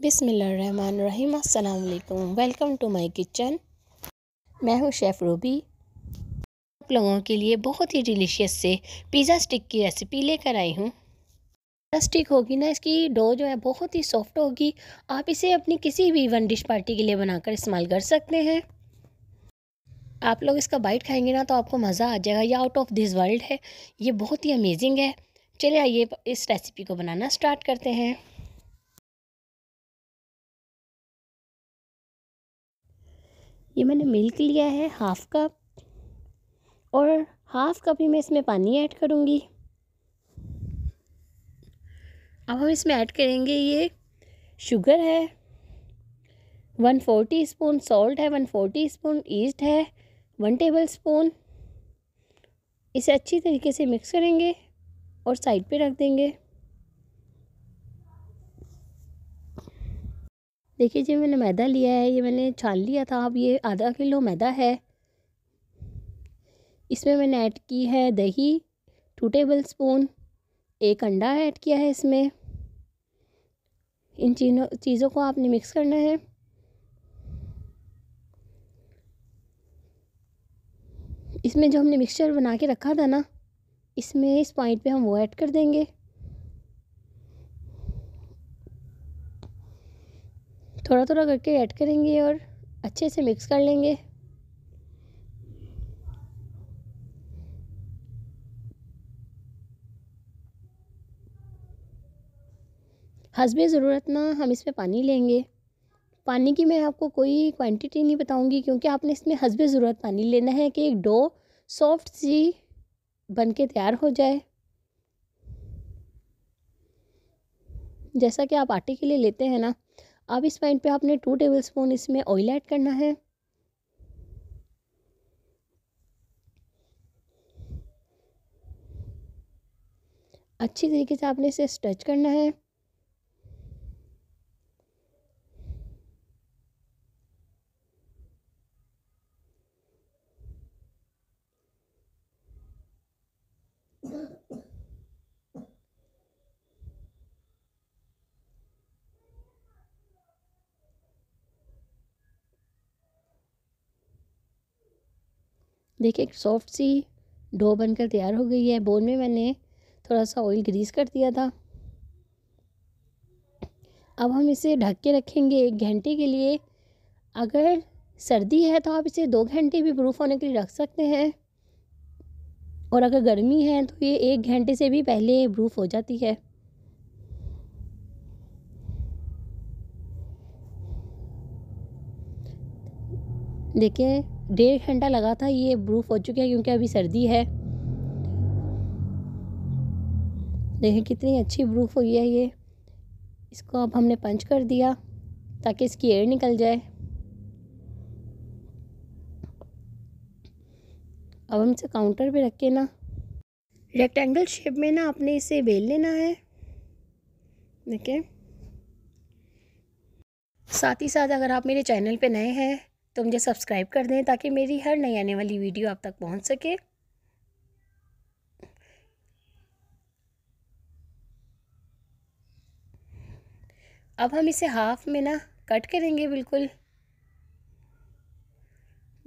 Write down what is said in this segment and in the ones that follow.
बिसमीम् अल्लाम welcome to my kitchen मैं हूं शेफ़ रूबी आप लोगों के लिए बहुत ही डिलीशियस से पिज़्ज़ा स्टिक की रेसिपी लेकर आई हूं पिज़्ज़ा स्टिक होगी ना इसकी डो जो है बहुत ही सॉफ्ट होगी आप इसे अपनी किसी भी वन डिश पार्टी के लिए बनाकर इस्तेमाल कर सकते हैं आप लोग इसका बाइट खाएंगे ना तो आपको मज़ा आ जाएगा ये आउट ऑफ दिस वर्ल्ड है ये बहुत ही अमेजिंग है चलिए आइए इस रेसिपी को बनाना स्टार्ट करते हैं ये मैंने मिल्क लिया है हाफ़ कप और हाफ़ कप ही मैं इसमें पानी ऐड करूँगी अब हम इसमें ऐड करेंगे ये शुगर है वन फोर्टी स्पून सॉल्ट है वन फोर्टी स्पून ईस्ट है वन टेबल स्पून इसे अच्छी तरीके से मिक्स करेंगे और साइड पे रख देंगे देखिए जी मैंने मैदा लिया है ये मैंने छान लिया था अब ये आधा किलो मैदा है इसमें मैंने ऐड की है दही टू टेबल स्पून एक अंडा ऐड किया है इसमें इन चीनों चीज़ों को आपने मिक्स करना है इसमें जो हमने मिक्सचर बना के रखा था ना इसमें इस पॉइंट पे हम वो ऐड कर देंगे थोड़ा थोड़ा करके ऐड करेंगे और अच्छे से मिक्स कर लेंगे हसबे ज़रूरत ना हम इसमें पानी लेंगे पानी की मैं आपको कोई क्वांटिटी नहीं बताऊंगी क्योंकि आपने इसमें हसबे ज़रूरत पानी लेना है कि एक डो सॉफ्ट सी बन के तैयार हो जाए जैसा कि आप आटे के लिए लेते हैं ना अब इस पॉइंट पे आपने टू टेबल स्पून इसमें ऑयल ऐड करना है अच्छी तरीके से आपने इसे स्ट्रेच करना है देखिए एक सॉफ्ट सी डो बनकर तैयार हो गई है बोन में मैंने थोड़ा सा ऑयल ग्रीस कर दिया था अब हम इसे ढक के रखेंगे एक घंटे के लिए अगर सर्दी है तो आप इसे दो घंटे भी प्रूफ होने के लिए रख सकते हैं और अगर गर्मी है तो ये एक घंटे से भी पहले प्रूफ हो जाती है देखिए डेढ़ घंटा लगा था ये प्रूफ हो चुके हैं क्योंकि अभी सर्दी है देखें कितनी अच्छी प्रूफ हुई है ये इसको अब हमने पंच कर दिया ताकि इसकी एयर निकल जाए अब हम इसे काउंटर पे रख के ना रेक्टेंगल शेप में ना आपने इसे बेल लेना है देखें साथ ही साथ अगर आप मेरे चैनल पे नए हैं तो मुझे सब्सक्राइब कर दें ताकि मेरी हर नई आने वाली वीडियो आप तक पहुंच सके अब हम इसे हाफ़ में ना कट करेंगे बिल्कुल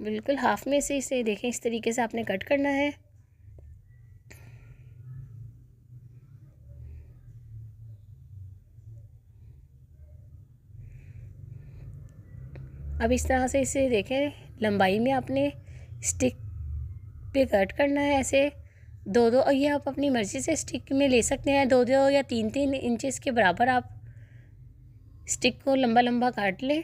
बिल्कुल हाफ़ में से इसे देखें इस तरीके से आपने कट करना है अब इस तरह से इसे देखें लंबाई में आपने स्टिक पे कट करना है ऐसे दो दो और ये आप अपनी मर्ज़ी से स्टिक में ले सकते हैं दो दो या तीन तीन इंचेस के बराबर आप स्टिक को लंबा लंबा काट लें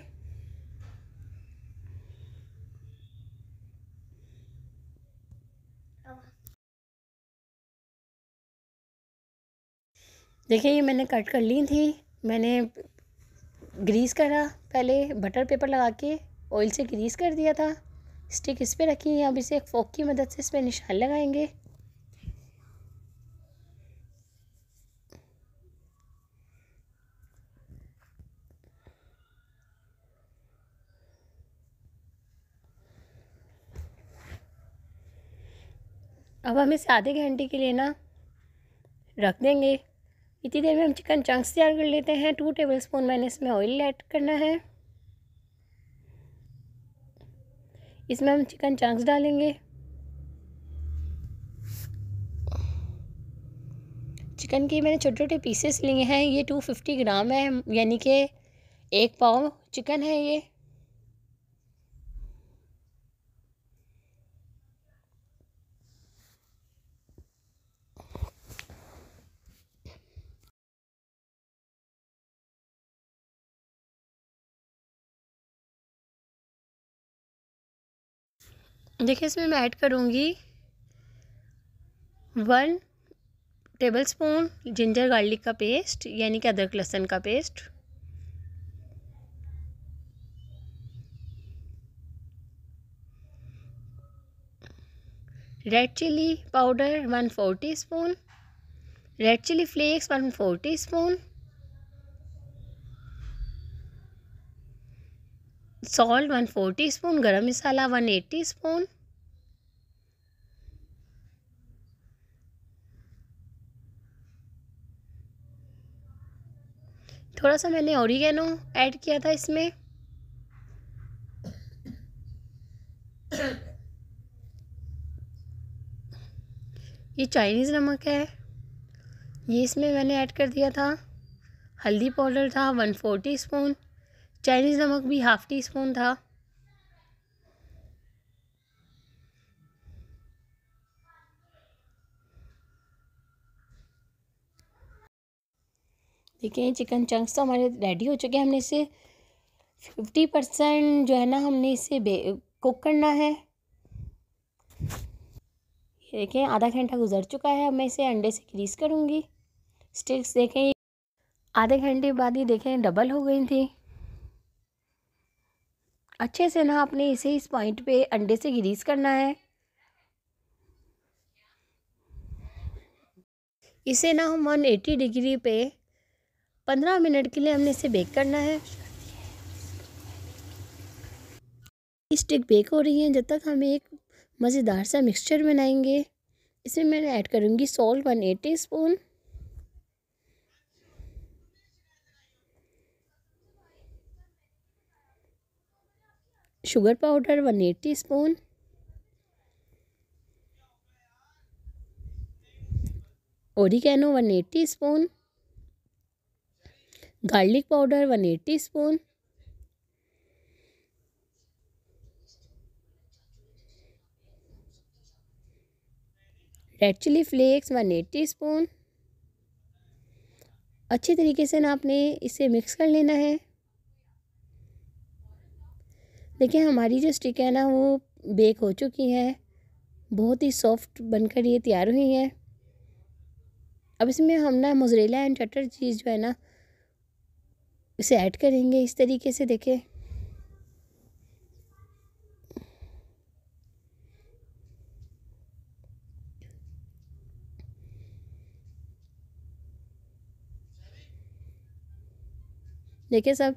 देखिए ये मैंने कट कर ली थी मैंने ग्रीस करा पहले बटर पेपर लगा के ऑयल से ग्रीस कर दिया था स्टिक इस पर रखी है अब इसे एक फोक की मदद से इसमें निशान लगाएंगे अब हम इसे आधे घंटे के लिए ना रख देंगे इतनी देर में हम चिकन चंक्स तैयार कर लेते हैं टू टेबल स्पून मैंने इसमें ऑयल ऐड करना है इसमें हम चिकन चंक्स डालेंगे चिकन के मैंने छोटे छोटे पीसेस लिए हैं ये टू फिफ्टी ग्राम है यानी कि एक पाव चिकन है ये देखिए इसमें मैं ऐड करूँगी one tablespoon ginger garlic का पेस्ट यानी कि अदरक लहसुन का paste red chilli powder one four teaspoon red chilli flakes one four teaspoon salt one four teaspoon garam masala one eight teaspoon थोड़ा सा मैंने ओरिगेनो ऐड किया था इसमें ये चाइनीज़ नमक है ये इसमें मैंने ऐड कर दिया था हल्दी पाउडर था one four teaspoon Chinese नमक भी हाफ़ टी स्पून था देखिए ये चिकन चंक्स तो हमारे रेडी हो चुके हैं हमने इसे फिफ्टी परसेंट जो है ना हमने इसे कुक करना है देखें आधा घंटा गुजर चुका है अब मैं इसे अंडे से ग्रीस करूँगी स्टिक्स देखें आधे घंटे बाद ही देखें डबल हो गई थी अच्छे से ना आपने इसे इस पॉइंट पे अंडे से ग्रीस करना है इसे ना हम 180 डिग्री पे 15 मिनट के लिए हमने इसे बेक करना है स्टिक बेक हो रही है जब तक हम एक मज़ेदार सा मिक्सचर बनाएंगे इसमें मैं ऐड करूँगी salt one eighth spoon sugar powder one eight teaspoon oregano one eight teaspoon garlic powder one eight teaspoon red chilli flakes one eight teaspoon अच्छे तरीके से ना आपने इसे मिक्स कर लेना है देखिए हमारी जो स्टिक है ना वो बेक हो चुकी है बहुत ही सॉफ्ट बनकर ये तैयार हुई है अब इसमें हम ना मोजरेला एंड चटर चीज़ जो है ना इसे ऐड करेंगे इस तरीके से देखें देखिए सब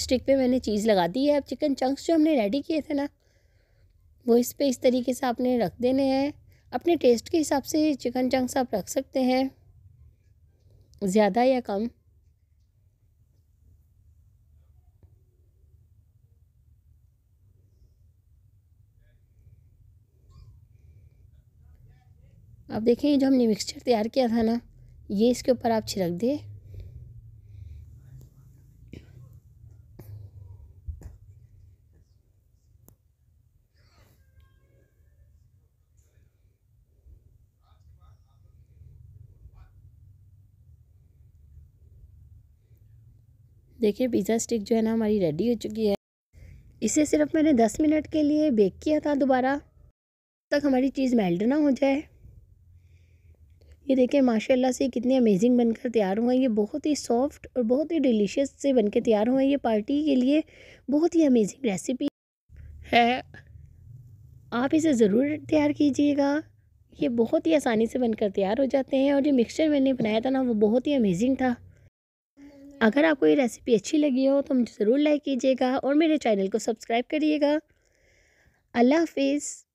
स्टिक पे मैंने चीज़ लगा दी है अब चिकन चंक्स जो हमने रेडी किए थे ना वो इस पर इस तरीके से आपने रख देने हैं अपने टेस्ट के हिसाब से चिकन चंक्स आप रख सकते हैं ज़्यादा या कम अब देखें जो हमने मिक्सचर तैयार किया था ना ये इसके ऊपर आप छिड़क दें देखिए पिज़्ज़ा स्टिक जो है ना हमारी रेडी हो चुकी है इसे सिर्फ मैंने दस मिनट के लिए बेक किया था दोबारा तक हमारी चीज़ मेल्ट ना हो जाए ये देखिए माशाल्लाह से कितनी अमेजिंग बनकर तैयार हुए ये बहुत ही सॉफ्ट और बहुत ही डिलीशियस से बनकर तैयार हुए ये पार्टी के लिए बहुत ही अमेजिंग रेसिपी है आप इसे ज़रूर तैयार कीजिएगा ये बहुत ही आसानी से बनकर तैयार हो जाते हैं और जो मिक्सचर मैंने बनाया था ना वो बहुत ही अमेजिंग था अगर आपको ये रेसिपी अच्छी लगी हो तो मुझे ज़रूर लाइक कीजिएगा और मेरे चैनल को सब्सक्राइब करिएगा अल्लाह हाफिज़